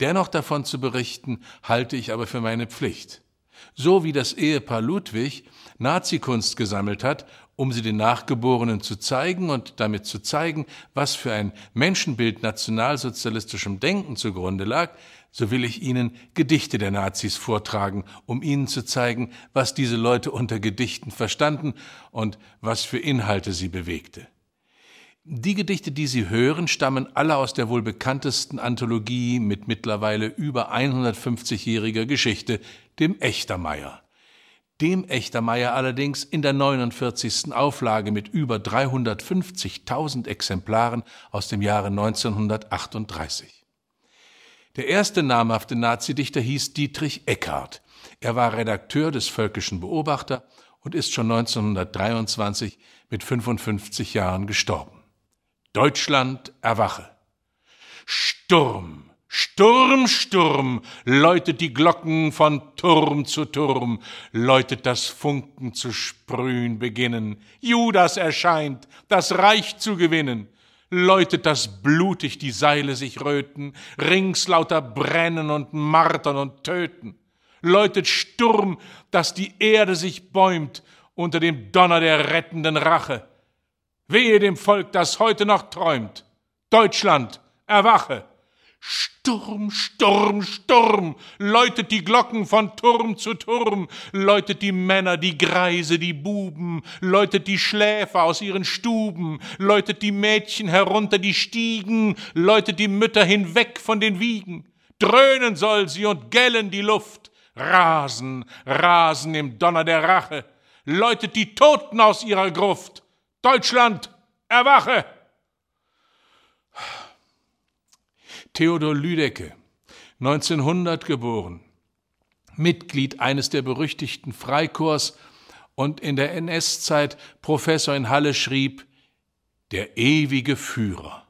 Dennoch davon zu berichten, halte ich aber für meine Pflicht. So wie das Ehepaar Ludwig Nazikunst gesammelt hat, um sie den Nachgeborenen zu zeigen und damit zu zeigen, was für ein Menschenbild nationalsozialistischem Denken zugrunde lag, so will ich Ihnen Gedichte der Nazis vortragen, um Ihnen zu zeigen, was diese Leute unter Gedichten verstanden und was für Inhalte sie bewegte. Die Gedichte, die Sie hören, stammen alle aus der wohl bekanntesten Anthologie mit mittlerweile über 150-jähriger Geschichte, dem Echtermeier. Dem Echtermeier allerdings in der 49. Auflage mit über 350.000 Exemplaren aus dem Jahre 1938. Der erste namhafte Nazidichter hieß Dietrich Eckart. Er war Redakteur des Völkischen Beobachter und ist schon 1923 mit 55 Jahren gestorben. Deutschland erwache. Sturm, Sturm, Sturm, läutet die Glocken von Turm zu Turm, läutet das Funken zu sprühen beginnen. Judas erscheint, das Reich zu gewinnen. Läutet das blutig die Seile sich röten, rings lauter brennen und martern und töten. Läutet Sturm, dass die Erde sich bäumt unter dem Donner der rettenden Rache Wehe dem Volk, das heute noch träumt. Deutschland, erwache! Sturm, Sturm, Sturm, läutet die Glocken von Turm zu Turm, läutet die Männer, die Greise, die Buben, läutet die Schläfer aus ihren Stuben, läutet die Mädchen herunter die Stiegen, läutet die Mütter hinweg von den Wiegen. Dröhnen soll sie und gellen die Luft, rasen, rasen im Donner der Rache, läutet die Toten aus ihrer Gruft, Deutschland, erwache! Theodor Lüdecke, 1900 geboren, Mitglied eines der berüchtigten Freikorps und in der NS-Zeit Professor in Halle schrieb, der ewige Führer.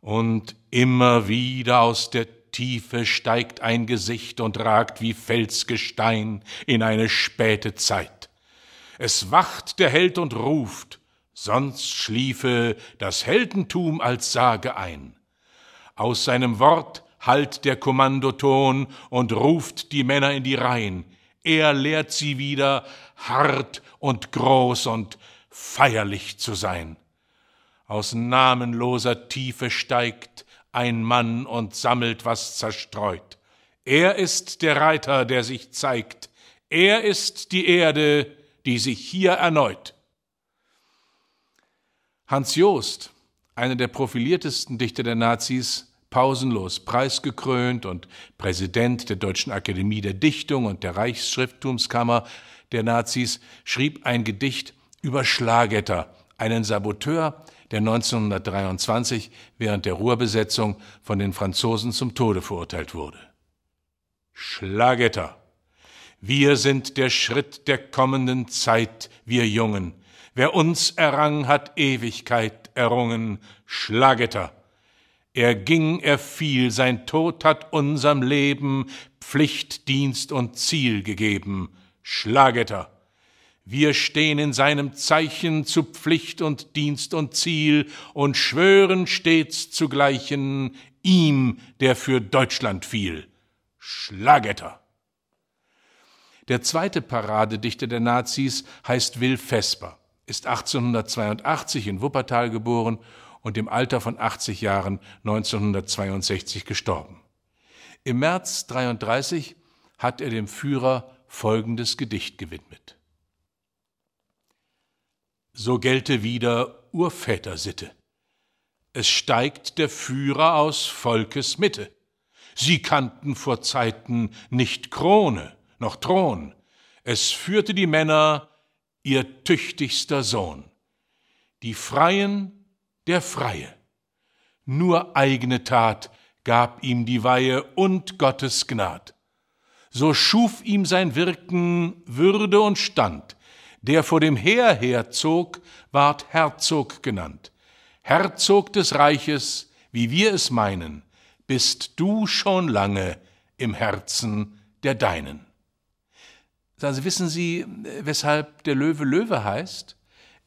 Und immer wieder aus der Tiefe steigt ein Gesicht und ragt wie Felsgestein in eine späte Zeit. Es wacht der Held und ruft, sonst schliefe das Heldentum als Sage ein. Aus seinem Wort hallt der Kommandoton und ruft die Männer in die Reihen. Er lehrt sie wieder, hart und groß und feierlich zu sein. Aus namenloser Tiefe steigt ein Mann und sammelt, was zerstreut. Er ist der Reiter, der sich zeigt. Er ist die Erde, die sich hier erneut. Hans Joost, einer der profiliertesten Dichter der Nazis, pausenlos preisgekrönt und Präsident der Deutschen Akademie der Dichtung und der Reichsschrifttumskammer der Nazis, schrieb ein Gedicht über Schlagetter, einen Saboteur, der 1923 während der Ruhrbesetzung von den Franzosen zum Tode verurteilt wurde. Schlagetter. Wir sind der Schritt der kommenden Zeit, wir Jungen. Wer uns errang, hat Ewigkeit errungen. Schlageter! Er ging, er fiel, sein Tod hat unserm Leben Pflicht, Dienst und Ziel gegeben. Schlageter! Wir stehen in seinem Zeichen zu Pflicht und Dienst und Ziel und schwören stets zugleichen ihm, der für Deutschland fiel. Schlageter! Der zweite Paradedichter der Nazis heißt Will Vesper, ist 1882 in Wuppertal geboren und im Alter von 80 Jahren 1962 gestorben. Im März 33 hat er dem Führer folgendes Gedicht gewidmet. So gelte wieder Urvätersitte. Es steigt der Führer aus Volkes Mitte. Sie kannten vor Zeiten nicht Krone, noch Thron. Es führte die Männer, ihr tüchtigster Sohn. Die Freien, der Freie. Nur eigene Tat gab ihm die Weihe und Gottes Gnad. So schuf ihm sein Wirken Würde und Stand. Der vor dem Heer herzog, ward Herzog genannt. Herzog des Reiches, wie wir es meinen, bist du schon lange im Herzen der Deinen. Sagen Sie, wissen Sie, äh, weshalb der Löwe Löwe heißt?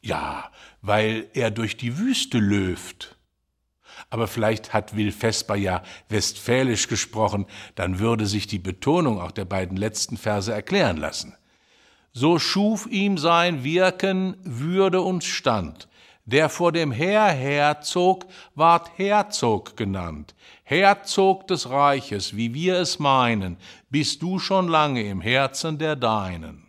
Ja, weil er durch die Wüste löft. Aber vielleicht hat Will Vesper ja westfälisch gesprochen, dann würde sich die Betonung auch der beiden letzten Verse erklären lassen. So schuf ihm sein Wirken Würde und Stand, der vor dem Heer herzog, ward Herzog genannt. Herzog des Reiches, wie wir es meinen, bist du schon lange im Herzen der Deinen.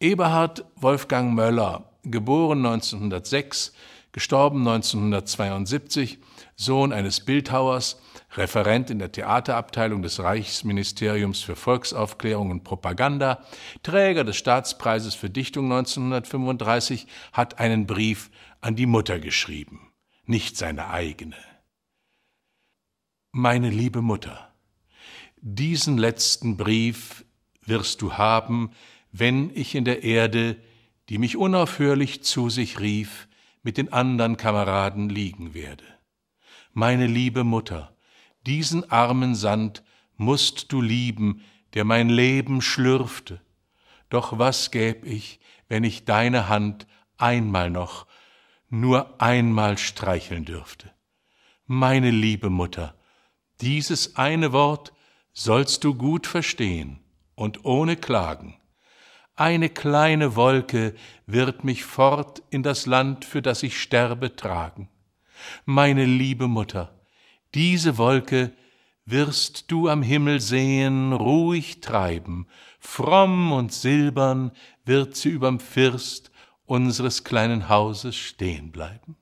Eberhard Wolfgang Möller, geboren 1906, gestorben 1972, Sohn eines Bildhauers, Referent in der Theaterabteilung des Reichsministeriums für Volksaufklärung und Propaganda, Träger des Staatspreises für Dichtung 1935, hat einen Brief an die Mutter geschrieben, nicht seine eigene. Meine liebe Mutter, diesen letzten Brief wirst du haben, wenn ich in der Erde, die mich unaufhörlich zu sich rief, mit den anderen Kameraden liegen werde. Meine liebe Mutter, diesen armen Sand mußt du lieben, der mein Leben schlürfte. Doch was gäb ich, wenn ich deine Hand einmal noch, nur einmal streicheln dürfte. Meine liebe Mutter, dieses eine Wort sollst du gut verstehen und ohne Klagen. Eine kleine Wolke wird mich fort in das Land, für das ich sterbe, tragen. Meine liebe Mutter, diese Wolke wirst du am Himmel sehen, ruhig treiben, fromm und silbern wird sie überm First unseres kleinen Hauses stehen bleiben.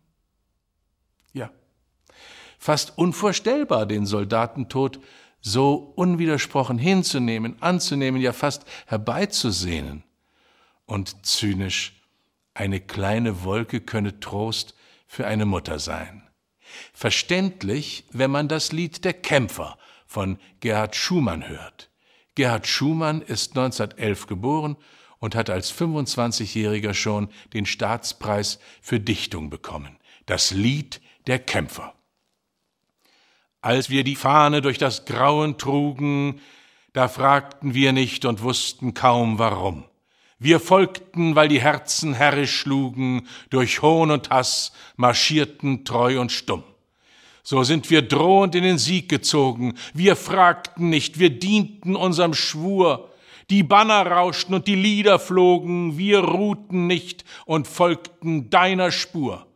Ja, fast unvorstellbar, den Soldatentod so unwidersprochen hinzunehmen, anzunehmen, ja fast herbeizusehnen. Und zynisch, eine kleine Wolke könne Trost für eine Mutter sein. Verständlich, wenn man das Lied Der Kämpfer von Gerhard Schumann hört. Gerhard Schumann ist 1911 geboren und hat als 25-Jähriger schon den Staatspreis für Dichtung bekommen. Das Lied der Kämpfer. Als wir die Fahne durch das Grauen trugen, da fragten wir nicht und wussten kaum warum. Wir folgten, weil die Herzen herrisch schlugen, durch Hohn und Hass marschierten treu und stumm. So sind wir drohend in den Sieg gezogen. Wir fragten nicht, wir dienten unserem Schwur. Die Banner rauschten und die Lieder flogen. Wir ruhten nicht und folgten deiner Spur.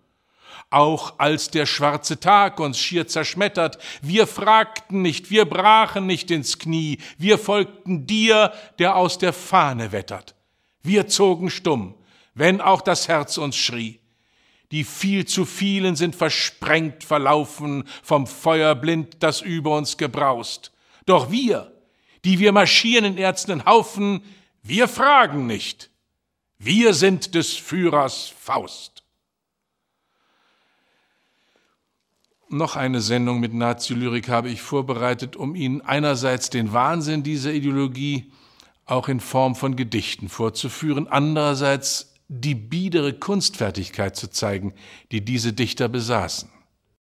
Auch als der schwarze Tag uns schier zerschmettert, wir fragten nicht, wir brachen nicht ins Knie, wir folgten dir, der aus der Fahne wettert. Wir zogen stumm, wenn auch das Herz uns schrie. Die viel zu vielen sind versprengt, verlaufen, vom Feuer blind, das über uns gebraust. Doch wir, die wir marschieren in ärzten Haufen, wir fragen nicht. Wir sind des Führers Faust. Noch eine Sendung mit Nazi-Lyrik habe ich vorbereitet, um Ihnen einerseits den Wahnsinn dieser Ideologie auch in Form von Gedichten vorzuführen, andererseits die biedere Kunstfertigkeit zu zeigen, die diese Dichter besaßen.